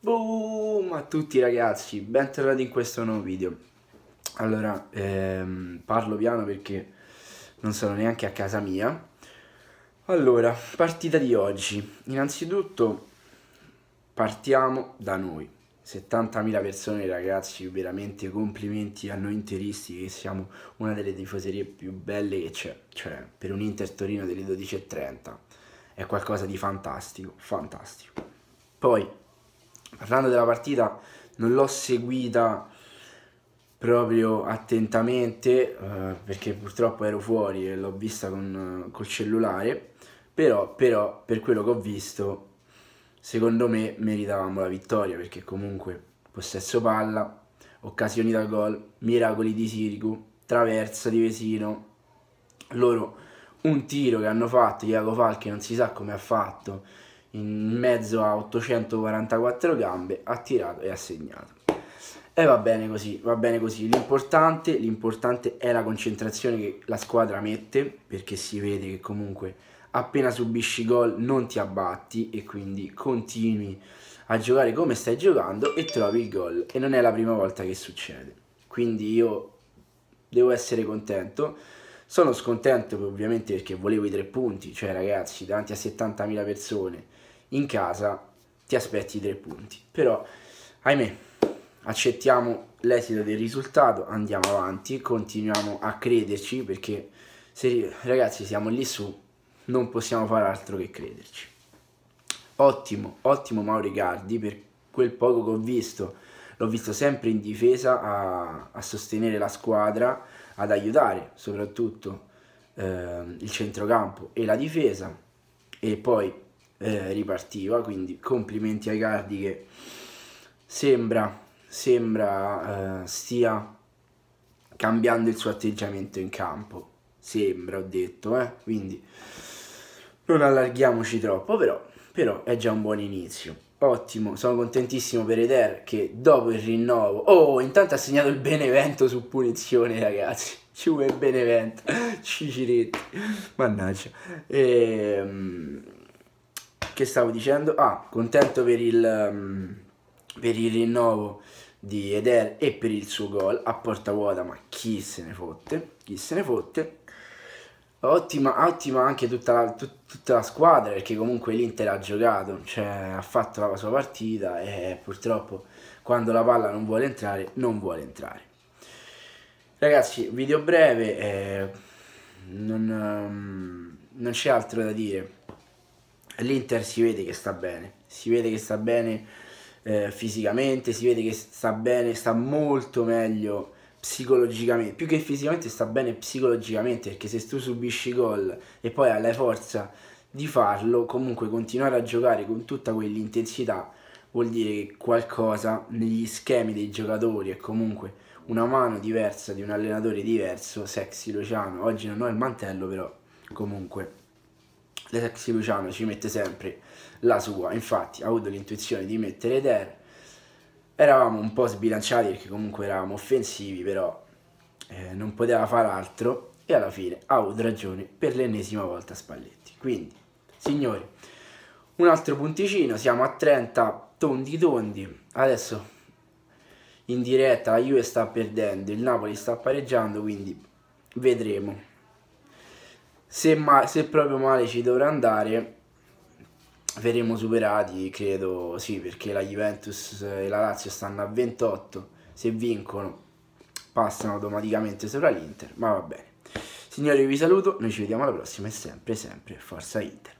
Boom a tutti ragazzi, bentornati in questo nuovo video Allora, ehm, parlo piano perché non sono neanche a casa mia Allora, partita di oggi Innanzitutto partiamo da noi 70.000 persone ragazzi, veramente complimenti a noi interisti che siamo una delle tifoserie più belle che c'è Cioè, per un Inter Torino delle 12.30 È qualcosa di fantastico, fantastico Poi parlando della partita non l'ho seguita proprio attentamente eh, perché purtroppo ero fuori e l'ho vista con, col cellulare però, però per quello che ho visto secondo me meritavamo la vittoria perché comunque possesso palla occasioni da gol miracoli di Sirigu traversa di Vesino loro un tiro che hanno fatto Iago Falchi non si sa come ha fatto in mezzo a 844 gambe, ha tirato e ha segnato. E va bene così, va bene così. L'importante, l'importante è la concentrazione che la squadra mette, perché si vede che comunque appena subisci gol non ti abbatti e quindi continui a giocare come stai giocando e trovi il gol. E non è la prima volta che succede. Quindi io devo essere contento sono scontento ovviamente perché volevo i tre punti, cioè ragazzi, davanti a 70.000 persone in casa ti aspetti i tre punti. Però, ahimè, accettiamo l'esito del risultato, andiamo avanti, continuiamo a crederci perché se, ragazzi siamo lì su, non possiamo fare altro che crederci. Ottimo, ottimo Gardi per quel poco che ho visto l'ho visto sempre in difesa a, a sostenere la squadra, ad aiutare soprattutto eh, il centrocampo e la difesa e poi eh, ripartiva, quindi complimenti ai Cardi che sembra, sembra eh, stia cambiando il suo atteggiamento in campo, sembra ho detto, eh? quindi non allarghiamoci troppo, però, però è già un buon inizio. Ottimo, sono contentissimo per Eder che dopo il rinnovo... Oh, intanto ha segnato il Benevento su punizione, ragazzi. Ci vuole Benevento, Ciciretti. Mannaggia. E, ehm, che stavo dicendo? Ah, contento per il, ehm, per il rinnovo di Eder e per il suo gol a porta vuota, ma chi se ne fotte? Chi se ne fotte? Ottima, ottima anche tutta la, tut, tutta la squadra perché comunque l'Inter ha giocato, cioè, ha fatto la sua partita e purtroppo quando la palla non vuole entrare, non vuole entrare. Ragazzi, video breve, eh, non, ehm, non c'è altro da dire. L'Inter si vede che sta bene, si vede che sta bene eh, fisicamente, si vede che sta bene, sta molto meglio psicologicamente, più che fisicamente sta bene psicologicamente, perché se tu subisci gol e poi hai la forza di farlo, comunque continuare a giocare con tutta quell'intensità vuol dire che qualcosa negli schemi dei giocatori e comunque una mano diversa di un allenatore diverso, Sexy Luciano, oggi non ho il mantello però comunque le Sexy Luciano ci mette sempre la sua, infatti ha avuto l'intuizione di mettere Eder Eravamo un po' sbilanciati perché comunque eravamo offensivi, però eh, non poteva far altro e alla fine ha avuto ragione per l'ennesima volta Spalletti. Quindi, signori, un altro punticino, siamo a 30 tondi tondi. Adesso in diretta la Juve sta perdendo, il Napoli sta pareggiando, quindi vedremo. Se, se proprio male ci dovrà andare, verremo superati, credo, sì, perché la Juventus e la Lazio stanno a 28, se vincono passano automaticamente sopra l'Inter, ma va bene. Signori vi saluto, noi ci vediamo alla prossima e sempre sempre Forza Inter.